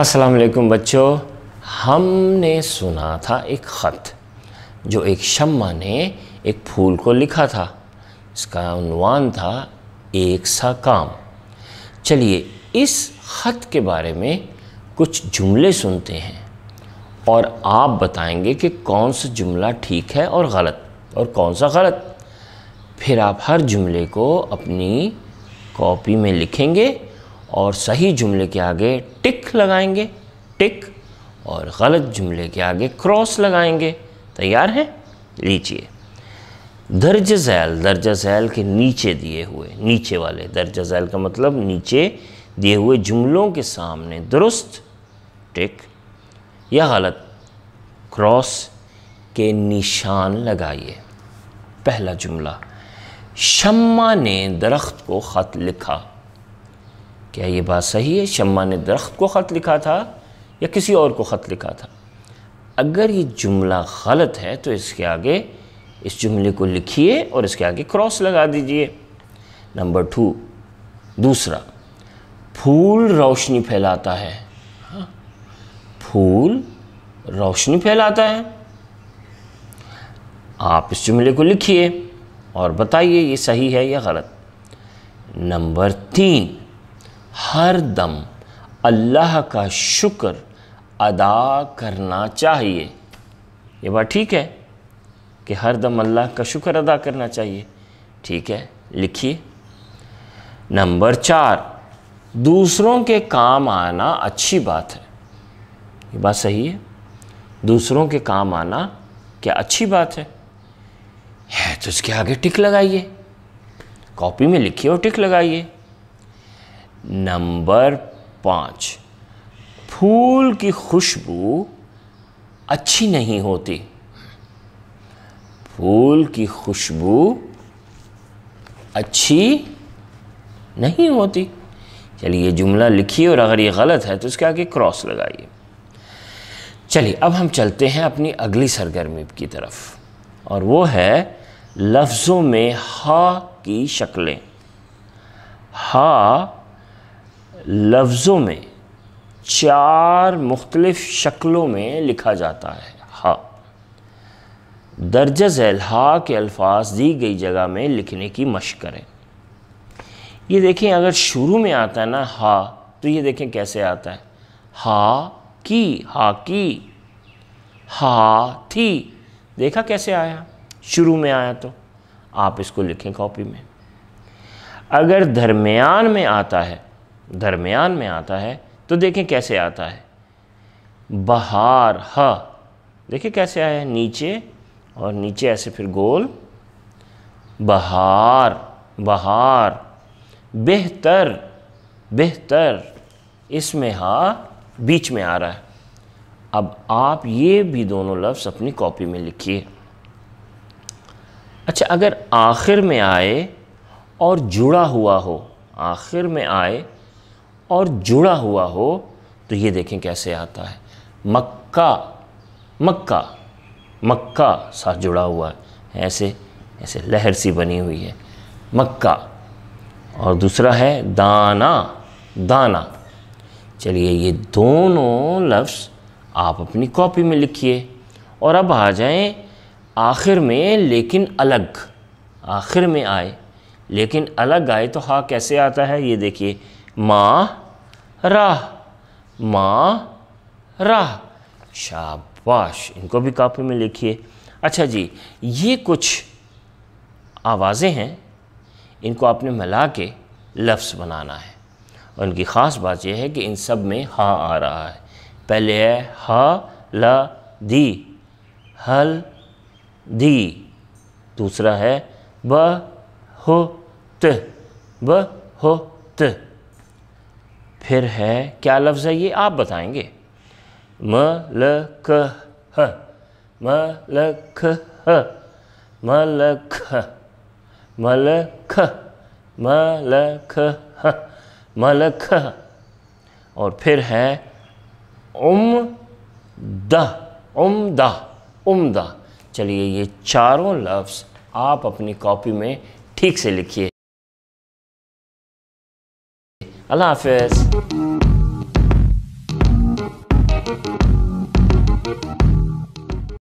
असलम बच्चों हमने सुना था एक ख़त जो एक शम्मा ने एक फूल को लिखा था इसका उनवान था एक सा काम चलिए इस ख़त के बारे में कुछ जुमले सुनते हैं और आप बताएंगे कि कौन सा जुमला ठीक है और गलत और कौन सा गलत फिर आप हर जुमले को अपनी कॉपी में लिखेंगे और सही जुमले के आगे टिक लगाएंगे टिक और गलत जुमले के आगे क्रॉस लगाएंगे तैयार हैं लीजिए दर्ज झैल दर्ज झैल के नीचे दिए हुए नीचे वाले दर्ज झैल का मतलब नीचे दिए हुए जुमलों के सामने दुरुस्त टिक या गलत क्रॉस के निशान लगाइए पहला जुमला शम्मा ने दरख्त को ख़त लिखा क्या ये बात सही है शम्मा ने दरख्त को ख़त लिखा था या किसी और को ख़त लिखा था अगर ये जुमला गलत है तो इसके आगे इस जुमले को लिखिए और इसके आगे क्रॉस लगा दीजिए नंबर टू दूसरा फूल रोशनी फैलाता है हाँ, फूल रोशनी फैलाता है आप इस जुमले को लिखिए और बताइए ये सही है या गलत नंबर तीन हर दम अल्लाह का शुक्र अदा करना चाहिए ये बात ठीक है कि हर दम अल्लाह का शुक्र अदा करना चाहिए ठीक है लिखिए नंबर चार दूसरों के काम आना अच्छी बात है ये बात सही है दूसरों के काम आना क्या अच्छी बात है है तो इसके आगे टिक लगाइए कॉपी में लिखिए और टिक लगाइए नंबर पाँच फूल की खुशबू अच्छी नहीं होती फूल की खुशबू अच्छी नहीं होती चलिए ये जुमला लिखिए और अगर ये गलत है तो इसके आगे क्रॉस लगाइए चलिए अब हम चलते हैं अपनी अगली सरगर्मी की तरफ और वो है लफ्ज़ों में हा की शक्लें हा लफ्ज़ों में चार मुख्तलिफ़ शक्लों में लिखा जाता है हा दर्ज झैल हा के अल्फाज दी गई जगह में लिखने की मशक करें ये देखें अगर शुरू में आता है ना हा तो ये देखें कैसे आता है हा की हा की हा थी देखा कैसे आया शुरू में आया तो आप इसको लिखें कॉपी में अगर दरमियान में आता है दरमियान में आता है तो देखें कैसे आता है बहार ह देखिए कैसे आया है नीचे और नीचे ऐसे फिर गोल बहार बहार बेहतर बेहतर इसमें हा बीच में आ रहा है अब आप ये भी दोनों लफ्ज़ अपनी कॉपी में लिखिए अच्छा अगर आखिर में आए और जुड़ा हुआ हो आखिर में आए और जुड़ा हुआ हो तो ये देखें कैसे आता है मक्का मक्का मक्का साथ जुड़ा हुआ है ऐसे ऐसे लहर सी बनी हुई है मक्का और दूसरा है दाना दाना चलिए ये दोनों लफ्ज़ आप अपनी कॉपी में लिखिए और अब आ जाएं आखिर में लेकिन अलग आखिर में आए लेकिन अलग आए तो हा कैसे आता है ये देखिए माँ राह माँ राह शाबाश इनको भी कॉपी में लिखिए अच्छा जी ये कुछ आवाज़ें हैं इनको आपने मिला के लफ्स बनाना है उनकी ख़ास बात यह है कि इन सब में हाँ आ रहा है पहले है ह ल दी हल दी दूसरा है ब हो त ब हो त फिर है क्या लफ्ज़ है ये आप बताएंगे म ल क ह म ल ख ह म ल ख म ल ख म ल ख ह म ल ख और फिर है उम्दा उम्दा उम्दा चलिए ये चारों लफ्ज़ आप अपनी कॉपी में ठीक से लिखिए अल्लाह हाफिज़